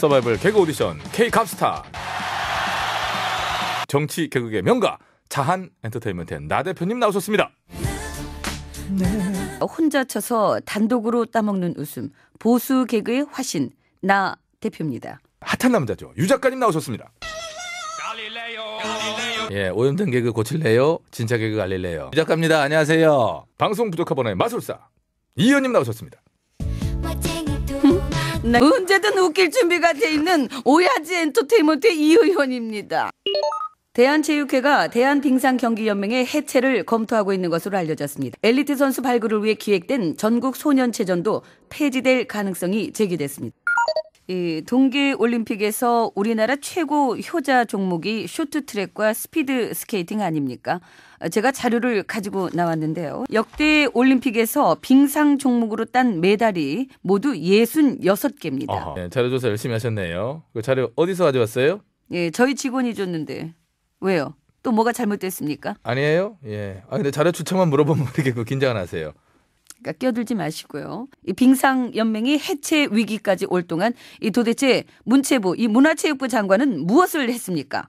서바이벌 개그 오디션 K캅스타 정치 개그의 명가 자한 엔터테인먼트의 나 대표님 나오셨습니다. 네. 혼자 쳐서 단독으로 따먹는 웃음 보수 개그의 화신 나 대표입니다. 핫한 남자죠. 유 작가님 나오셨습니다. 갈릴레오. 예, 오염된 개그 고칠래요? 진짜 개그 갈릴래요유 작가입니다. 안녕하세요. 방송 부족한 번의 호 마술사 이현님 나오셨습니다. 네. 언제든 웃길 준비가 돼 있는 오야지 엔터테인먼트이 의원입니다. 대한체육회가 대한빙상경기연맹의 해체를 검토하고 있는 것으로 알려졌습니다. 엘리트 선수 발굴을 위해 기획된 전국 소년체전도 폐지될 가능성이 제기됐습니다. 이 동계 올림픽에서 우리나라 최고 효자 종목이 쇼트트랙과 스피드 스케이팅 아닙니까? 제가 자료를 가지고 나왔는데요. 역대 올림픽에서 빙상 종목으로 딴 메달이 모두 66개입니다. 네, 자료 조사 열심히 하셨네요. 그 자료 어디서 가져왔어요? 예, 저희 직원이 줬는데. 왜요? 또 뭐가 잘못됐습니까? 아니에요? 예. 아 근데 자료 추첨만 물어보면 되렇게 그 긴장 안 하세요. 그러니까 끼어들지 마시고요. 이 빙상연맹이 해체 위기까지 올 동안 이 도대체 문체부, 이 문화체육부 장관은 무엇을 했습니까?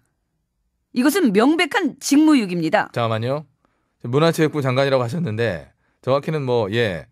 이것은 명백한 직무유기입니다. 잠깐만요. 문화체육부 장관이라고 하셨는데 정확히는 뭐, 예.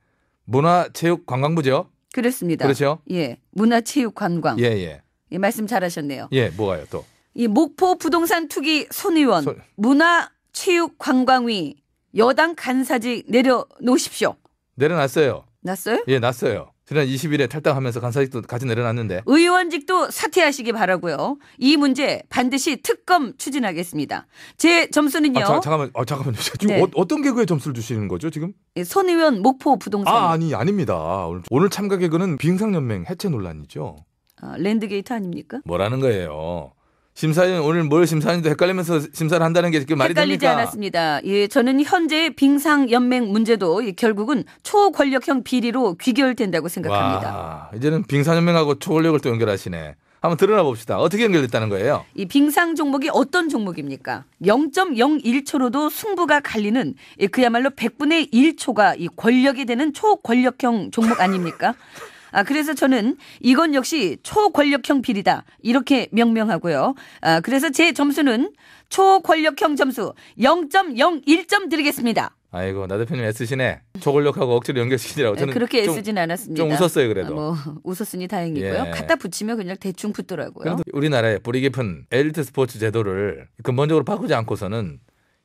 문화체육관광부죠? 그렇습니다. 그렇죠? 예. 문화체육관광. 예, 예. 예, 말씀 잘하셨네요. 예, 뭐가요 또? 이 목포 부동산 투기 손의원, 소... 문화체육관광위 여당 간사직 내려놓으십시오. 내려놨어요. 났어요? 예, 났어요. 지난 20일에 탈당하면서 간사직도 같이 내려놨는데 의원직도 사퇴하시기 바라고요. 이 문제 반드시 특검 추진하겠습니다. 제 점수는요. 아, 자, 잠깐만, 아, 잠깐만요. 지금 네. 어, 떤 개그에 점수를 주시는 거죠 지금? 예, 손 의원 목포 부동산. 아 아니 아닙니다. 오늘, 오늘 참가 개그는 비상연맹 해체 논란이죠. 아, 랜드게이트 아닙니까? 뭐라는 거예요. 심사위원 오늘 뭘 심사하는지 헷갈리면서 심사를 한다는 게 말이 헷갈리지 됩니까? 않았습니다. 예, 저는 현재 빙상 연맹 문제도 결국은 초권력형 비리로 귀결된다고 생각합니다. 와, 이제는 빙상 연맹하고 초권력을 또 연결하시네. 한번 드러나 봅시다. 어떻게 연결됐다는 거예요? 이 빙상 종목이 어떤 종목입니까? 0.01초로도 승부가 갈리는 그야말로 100분의 1초가 이 권력이 되는 초권력형 종목 아닙니까? 아, 그래서 저는 이건 역시 초권력형 비리다. 이렇게 명명하고요. 아, 그래서 제 점수는 초권력형 점수 0.01점 드리겠습니다. 아이고 나 대표님 애쓰시네. 초권력하고 억지로 연결시키더라고. 네, 저는 그렇게 애쓰진 않았습니다. 좀 웃었어요 그래도. 아, 뭐, 웃었으니 다행이고요. 예. 갖다 붙이면 그냥 대충 붙더라고요. 우리나라의 뿌리 깊은 엘리트 스포츠 제도를 근본적으로 바꾸지 않고서는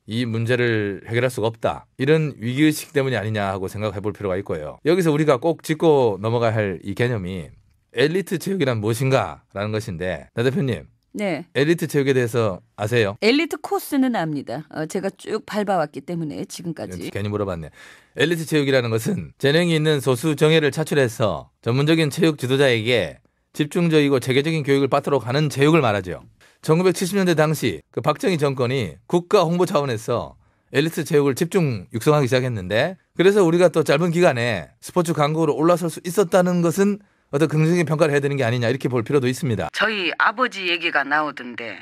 이 문제를 해결할 수가 없다. 이런 위기의식 때문이 아니냐 하고 생각해 볼 필요가 있고요. 여기서 우리가 꼭 짚고 넘어가야 할 이 개념이 엘리트 체육이란 무엇인가라는 것인데, 나 대표님. 네. 엘리트 체육에 대해서 아세요? 엘리트 코스는 압니다. 어, 제가 쭉 밟아왔기 때문에 지금까지. 괜히 물어봤네. 엘리트 체육이라는 것은 재능이 있는 소수 정예를 차출해서 전문적인 체육 지도자에게 집중적이고 체계적인 교육을 받도록 하는 체육을 말하죠. 1970년대 당시 그 박정희 정권이 국가 홍보 차원에서 엘리트 체육을 집중 육성하기 시작했는데 그래서 우리가 또 짧은 기간에 스포츠 강국으로 올라설 수 있었다는 것은 어떤 긍정적인 평가를 해야 되는 게 아니냐 이렇게 볼 필요도 있습니다. 저희 아버지 얘기가 나오던데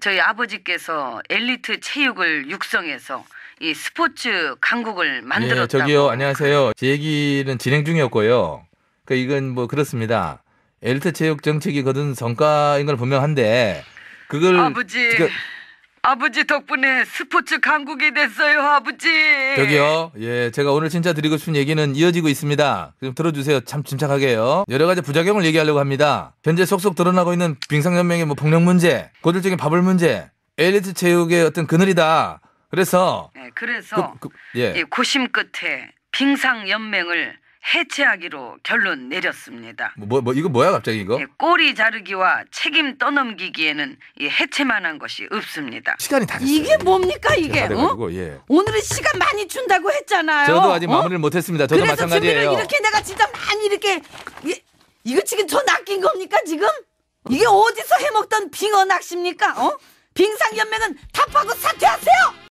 저희 아버지께서 엘리트 체육을 육성해서 이 스포츠 강국을 만들었다고. 예, 저기요 안녕하세요. 제 얘기는 진행 중이었고요. 그러니까 이건 뭐 그렇습니다. 엘리트 체육 정책이 거둔 성과인 걸 분명한데 그걸 아버지 그러니까, 아버지 덕분에 스포츠 강국이 됐어요 아버지 저기요 예 제가 오늘 진짜 드리고 싶은 얘기는 이어지고 있습니다 좀 들어주세요 참 침착하게요 여러 가지 부작용을 얘기하려고 합니다 현재 속속 드러나고 있는 빙상연맹의 뭐 폭력 문제 고질적인 밥을 문제 엘리트 체육의 어떤 그늘이다 그래서 네, 그래서 그, 그, 예. 고심 끝에 빙상연맹을 해체하기로 결론 내렸습니다. 뭐, 뭐, 뭐 이거 뭐야 갑자기 이거? 예, 꼬리 자르기와 책임 떠넘기기에는 이 해체만한 것이 없습니다. 시간이 다 됐어요. 이게 뭡니까 이게? 어? 가지고 예. 오늘은 시간 많이 준다고 했잖아요. 저도 아직 어? 마무리를 못했습니다. 저도 그래서 마찬가지예요. 이렇게 내가 진짜 많이 이렇게 이, 이거 지금 저 낚인 겁니까 지금? 이게 어디서 해먹던 빙어 낚시입니까? 어? 빙상연맹은 답하고 사퇴하세요.